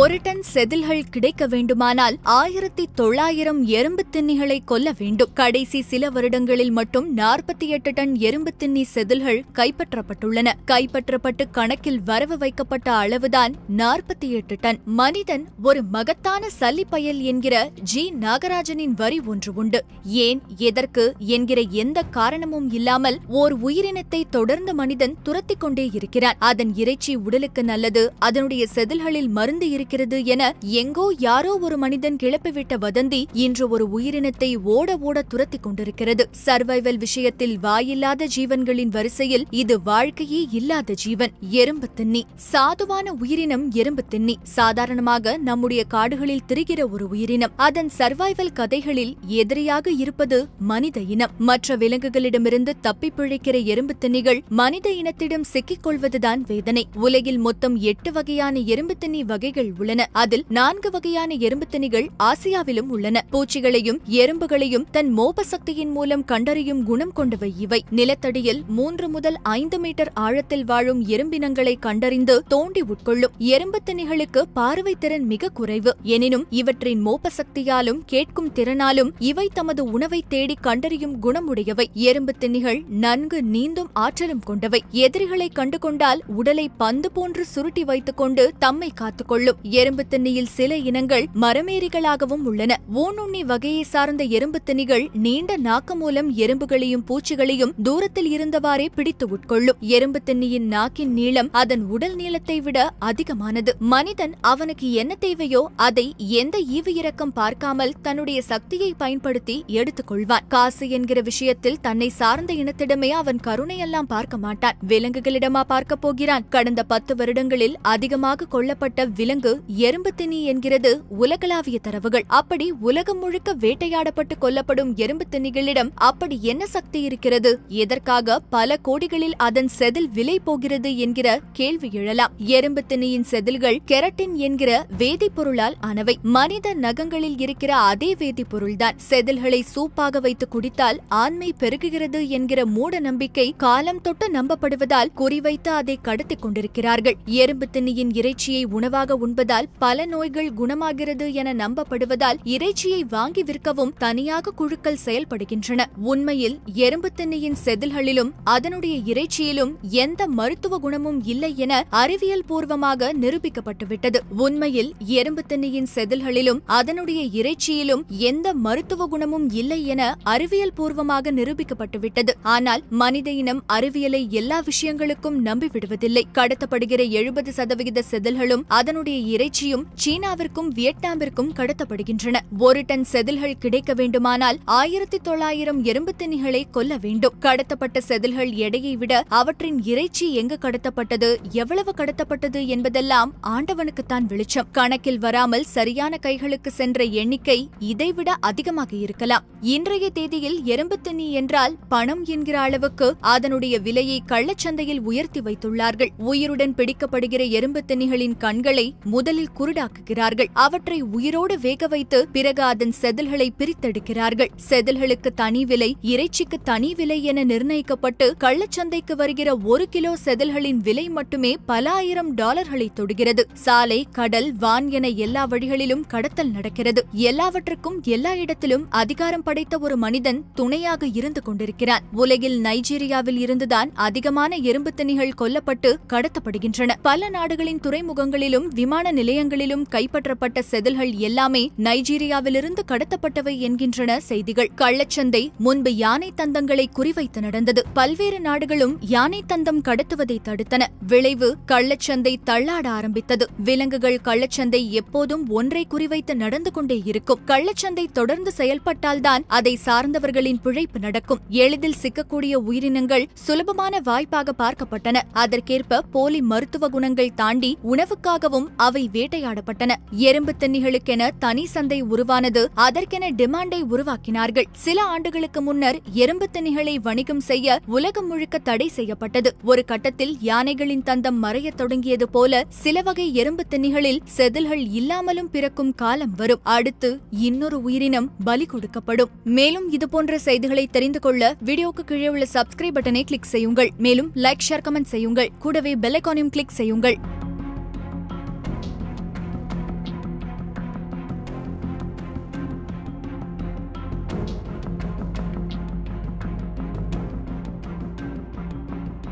ஒரு டன் செதில்கள் கிடைக்க வேண்டுமானால் ஆயிரத்தி தொள்ளாயிரம் எறும்பு திண்ணிகளை கொல்ல வேண்டும் கடைசி சில வருடங்களில் மட்டும் நாற்பத்தி எட்டு டன் எறும்பு திண்ணி செதில்கள் கைப்பற்றப்பட்டுள்ளன கைப்பற்றப்பட்டு கணக்கில் வரவு வைக்கப்பட்ட அளவுதான் நாற்பத்தி எட்டு டன் மனிதன் ஒரு மகத்தான சல்லிப்பயல் என்கிற ஜி நாகராஜனின் வரி ஒன்று உண்டு ஏன் எதற்கு என்கிற எந்த காரணமும் இல்லாமல் ஓர் உயிரினத்தை தொடர்ந்து மனிதன் துரத்திக் கொண்டே இருக்கிறான் அதன் இறைச்சி உடலுக்கு நல்லது அதனுடைய செதில்களில் மருந்து இருக்கிறது என எங்கோ யாரோ ஒரு மனிதன் கிளப்பிவிட்ட வதந்தி இன்று ஒரு உயிரினத்தை ஓட ஓட துரத்திக் கொண்டிருக்கிறது சர்வைவல் விஷயத்தில் வாயில்லாத ஜீவன்களின் வரிசையில் இது வாழ்க்கையே இல்லாத ஜீவன் எறும்பு தின்னி சாதுவான உயிரினம் எறும்பு தின்னி சாதாரணமாக நம்முடைய காடுகளில் திரிகிற ஒரு உயிரினம் அதன் சர்வைவல் கதைகளில் எதிரியாக இருப்பது மனித இனம் மற்ற விலங்குகளிடமிருந்து தப்பிப் பிழைக்கிற எறும்பு தின்னிகள் மனித இனத்திடம் சிக்கிக் கொள்வதுதான் வேதனை உலகில் மொத்தம் எட்டு வகையான எறும்பு தின்னி வகைகள் திணிகள் உள்ளன அதில் நான்கு வகையான எறும்புத்தணிகள் ஆசியாவிலும் உள்ளன பூச்சிகளையும் எறும்புகளையும் தன் மோப சக்தியின் மூலம் கண்டறியும் குணம் கொண்டவை இவை நிலத்தடியில் மூன்று முதல் ஐந்து மீட்டர் ஆழத்தில் வாழும் எறும்பினங்களை கண்டறிந்து தோண்டி உட்கொள்ளும் எறும்புத்தணிகளுக்கு பார்வை திறன் மிக குறைவு எனினும் இவற்றின் மோப சக்தியாலும் கேட்கும் திறனாலும் இவை தமது உணவை தேடி கண்டறியும் குணமுடையவை திணிகள் நன்கு நீந்தும் ஆற்றலும் கொண்டவை எதிரிகளை கண்டுகொண்டால் உடலை பந்து போன்று சுருட்டி வைத்துக்கொண்டு தம்மை காத்துக்கொள்ளும் வேண்டும் எறும்பு திண்ணியில் சில இனங்கள் மரமேறிகளாகவும் உள்ளன ஊனுண்ணி வகையை சார்ந்த எறும்பு திணிகள் நீண்ட நாக்கு மூலம் எறும்புகளையும் பூச்சிகளையும் தூரத்தில் இருந்தவாறே பிடித்து உட்கொள்ளும் எறும்பு திண்ணியின் நாக்கின் நீளம் அதன் உடல் நீளத்தை விட அதிகமானது மனிதன் அவனுக்கு என்ன தேவையோ அதை எந்த ஈவு இறக்கம் பார்க்காமல் தன்னுடைய சக்தியை பயன்படுத்தி எடுத்துக்கொள்வான் காசு என்கிற விஷயத்தில் தன்னை சார்ந்த இனத்திடமே அவன் கருணையெல்லாம் பார்க்க மாட்டான் விலங்குகளிடமா பார்க்க போகிறான் கடந்த பத்து வருடங்களில் அதிகமாக கொல்லப்பட்ட விலங்கு விலங்கு எறும்பு திணி என்கிறது உலகளாவிய தரவுகள் அப்படி உலகம் முழுக்க வேட்டையாடப்பட்டு கொல்லப்படும் எறும்பு திணிகளிடம் அப்படி என்ன சக்தி இருக்கிறது எதற்காக பல கோடிகளில் அதன் செதில் விலை போகிறது என்கிற கேள்வி எழலாம் எறும்பு திணியின் செதில்கள் கெரட்டின் என்கிற வேதிப்பொருளால் ஆனவை மனித நகங்களில் இருக்கிற அதே வேதிப்பொருள்தான் செதில்களை சூப்பாக வைத்து குடித்தால் ஆண்மை பெருகுகிறது என்கிற மூட நம்பிக்கை காலம் தொட்டு நம்பப்படுவதால் குறிவைத்து அதை கடத்திக் கொண்டிருக்கிறார்கள் எறும்பு திணியின் இறைச்சியை உணவாக உண்ப என்பதால் பல நோய்கள் குணமாகிறது என நம்பப்படுவதால் இறைச்சியை வாங்கி விற்கவும் தனியாக குழுக்கள் செயல்படுகின்றன உண்மையில் எறும்பு தண்ணியின் செதில்களிலும் அதனுடைய இறைச்சியிலும் எந்த மருத்துவ குணமும் இல்லை என அறிவியல் பூர்வமாக நிரூபிக்கப்பட்டுவிட்டது உண்மையில் எறும்பு தண்ணியின் செதில்களிலும் அதனுடைய இறைச்சியிலும் எந்த மருத்துவ குணமும் இல்லை என அறிவியல் பூர்வமாக நிரூபிக்கப்பட்டுவிட்டது ஆனால் மனித இனம் அறிவியலை எல்லா விஷயங்களுக்கும் நம்பிவிடுவதில்லை கடத்தப்படுகிற எழுபது சதவிகித செதில்களும் அதனுடைய இறைச்சியும் சீனாவிற்கும் வியட்நாமிற்கும் கடத்தப்படுகின்றன ஒரு டன் செதில்கள் கிடைக்க வேண்டுமானால் ஆயிரத்தி தொள்ளாயிரம் எறும்புத்தண்ணிகளை கொல்ல வேண்டும் கடத்தப்பட்ட செதில்கள் எடையை விட அவற்றின் இறைச்சி எங்கு கடத்தப்பட்டது எவ்வளவு கடத்தப்பட்டது என்பதெல்லாம் ஆண்டவனுக்குத்தான் வெளிச்சம் கணக்கில் வராமல் சரியான கைகளுக்கு சென்ற எண்ணிக்கை இதைவிட அதிகமாக இருக்கலாம் இன்றைய தேதியில் எறும்புத்தண்ணி என்றால் பணம் என்கிற அளவுக்கு அதனுடைய விலையை கள்ளச்சந்தையில் உயர்த்தி வைத்துள்ளார்கள் உயிருடன் பிடிக்கப்படுகிற எறும்புத்தண்ணிகளின் கண்களை முதலில் குருடாக்குகிறார்கள் அவற்றை உயிரோடு வேக வைத்து பிறகு அதன் செதில்களை பிரித்தெடுக்கிறார்கள் செதில்களுக்கு தனி விலை இறைச்சிக்கு தனி விலை என நிர்ணயிக்கப்பட்டு கள்ளச்சந்தைக்கு வருகிற ஒரு கிலோ செதில்களின் விலை மட்டுமே பல ஆயிரம் டாலர்களை தொடுகிறது சாலை கடல் வான் என எல்லா வழிகளிலும் கடத்தல் நடக்கிறது எல்லாவற்றுக்கும் எல்லா இடத்திலும் அதிகாரம் படைத்த ஒரு மனிதன் துணையாக இருந்து கொண்டிருக்கிறான் உலகில் நைஜீரியாவில் இருந்துதான் அதிகமான எறும்பு திணிகள் கொல்லப்பட்டு கடத்தப்படுகின்றன பல நாடுகளின் துறைமுகங்களிலும் விமான விமான நிலையங்களிலும் கைப்பற்றப்பட்ட செதில்கள் எல்லாமே நைஜீரியாவிலிருந்து கடத்தப்பட்டவை என்கின்றன செய்திகள் கள்ளச்சந்தை முன்பு யானை தந்தங்களை குறிவைத்து நடந்தது பல்வேறு நாடுகளும் யானை தந்தம் கடத்துவதை தடுத்தன விளைவு கள்ளச்சந்தை தள்ளாட ஆரம்பித்தது விலங்குகள் கள்ளச்சந்தை எப்போதும் ஒன்றை குறிவைத்து நடந்து கொண்டே இருக்கும் கள்ளச்சந்தை தொடர்ந்து செயல்பட்டால்தான் அதை சார்ந்தவர்களின் பிழைப்பு நடக்கும் எளிதில் சிக்கக்கூடிய உயிரினங்கள் சுலபமான வாய்ப்பாக பார்க்கப்பட்டன அதற்கேற்ப போலி மருத்துவ குணங்கள் தாண்டி உணவுக்காகவும் அவை அவை வேட்டையாடப்பட்டன எறும்பு தண்ணிகளுக்கென தனி சந்தை உருவானது அதற்கென டிமாண்டை உருவாக்கினார்கள் சில ஆண்டுகளுக்கு முன்னர் எறும்பு தண்ணிகளை வணிகம் செய்ய உலகம் முழுக்க தடை செய்யப்பட்டது ஒரு கட்டத்தில் யானைகளின் தந்தம் மறையத் தொடங்கியது போல சில வகை எறும்பு தண்ணிகளில் செதில்கள் இல்லாமலும் பிறக்கும் காலம் வரும் அடுத்து இன்னொரு உயிரினம் பலி கொடுக்கப்படும் மேலும் இதுபோன்ற செய்திகளை தெரிந்து கொள்ள வீடியோக்கு கீழே உள்ள சப்ஸ்கிரைப் பட்டனை கிளிக் செய்யுங்கள் மேலும் லைக் ஷேர் கமெண்ட் செய்யுங்கள் கூடவே பெல் ஐக்கானையும் கிளிக் செய்யுங்கள்